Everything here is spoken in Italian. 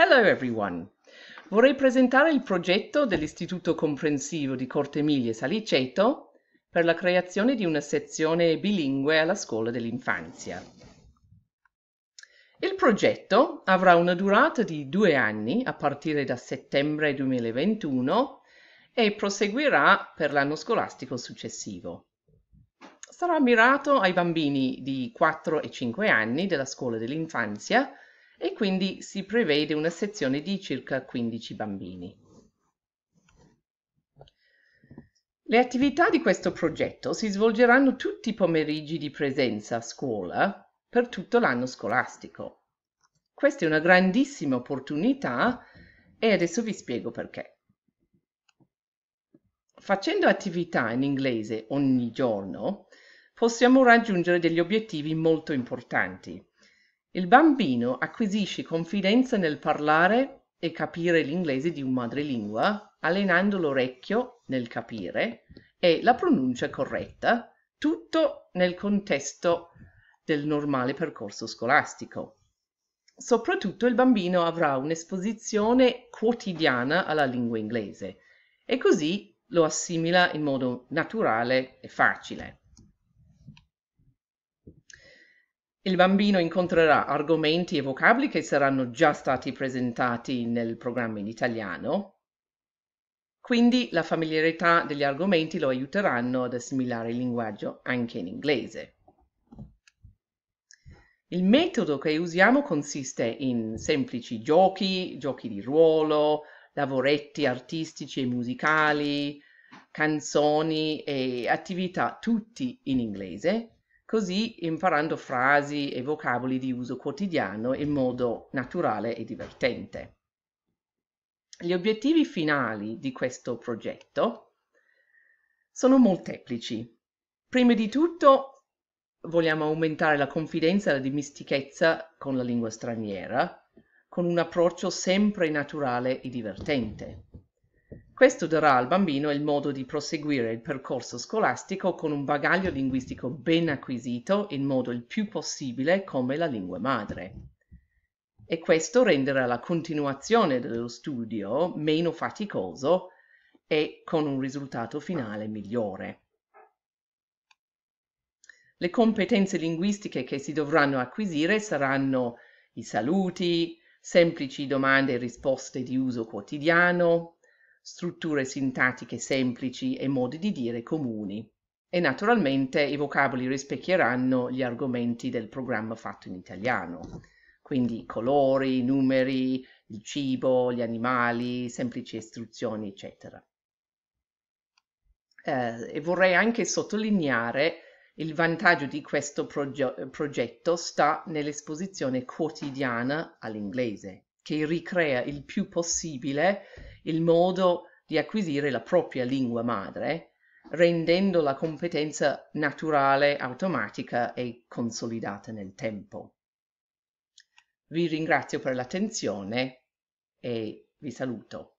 Hello everyone! Vorrei presentare il progetto dell'Istituto Comprensivo di Corte Emilia Saliceto per la creazione di una sezione bilingue alla scuola dell'infanzia. Il progetto avrà una durata di due anni a partire da settembre 2021 e proseguirà per l'anno scolastico successivo. Sarà mirato ai bambini di 4 e 5 anni della scuola dell'infanzia e quindi si prevede una sezione di circa 15 bambini. Le attività di questo progetto si svolgeranno tutti i pomeriggi di presenza a scuola per tutto l'anno scolastico. Questa è una grandissima opportunità e adesso vi spiego perché. Facendo attività in inglese ogni giorno possiamo raggiungere degli obiettivi molto importanti. Il bambino acquisisce confidenza nel parlare e capire l'inglese di un madrelingua, allenando l'orecchio nel capire e la pronuncia corretta, tutto nel contesto del normale percorso scolastico. Soprattutto il bambino avrà un'esposizione quotidiana alla lingua inglese e così lo assimila in modo naturale e facile. Il bambino incontrerà argomenti e vocabili che saranno già stati presentati nel programma in italiano, quindi la familiarità degli argomenti lo aiuteranno ad assimilare il linguaggio anche in inglese. Il metodo che usiamo consiste in semplici giochi, giochi di ruolo, lavoretti artistici e musicali, canzoni e attività tutti in inglese così imparando frasi e vocaboli di uso quotidiano in modo naturale e divertente. Gli obiettivi finali di questo progetto sono molteplici. Prima di tutto vogliamo aumentare la confidenza e la dimestichezza con la lingua straniera con un approccio sempre naturale e divertente. Questo darà al bambino il modo di proseguire il percorso scolastico con un bagaglio linguistico ben acquisito in modo il più possibile come la lingua madre. E questo renderà la continuazione dello studio meno faticoso e con un risultato finale migliore. Le competenze linguistiche che si dovranno acquisire saranno i saluti, semplici domande e risposte di uso quotidiano, strutture sintatiche semplici e modi di dire comuni. E naturalmente i vocaboli rispecchieranno gli argomenti del programma fatto in italiano, quindi colori, numeri, il cibo, gli animali, semplici istruzioni, eccetera. Eh, e vorrei anche sottolineare il vantaggio di questo proge progetto sta nell'esposizione quotidiana all'inglese, che ricrea il più possibile il modo di acquisire la propria lingua madre, rendendo la competenza naturale, automatica e consolidata nel tempo. Vi ringrazio per l'attenzione e vi saluto.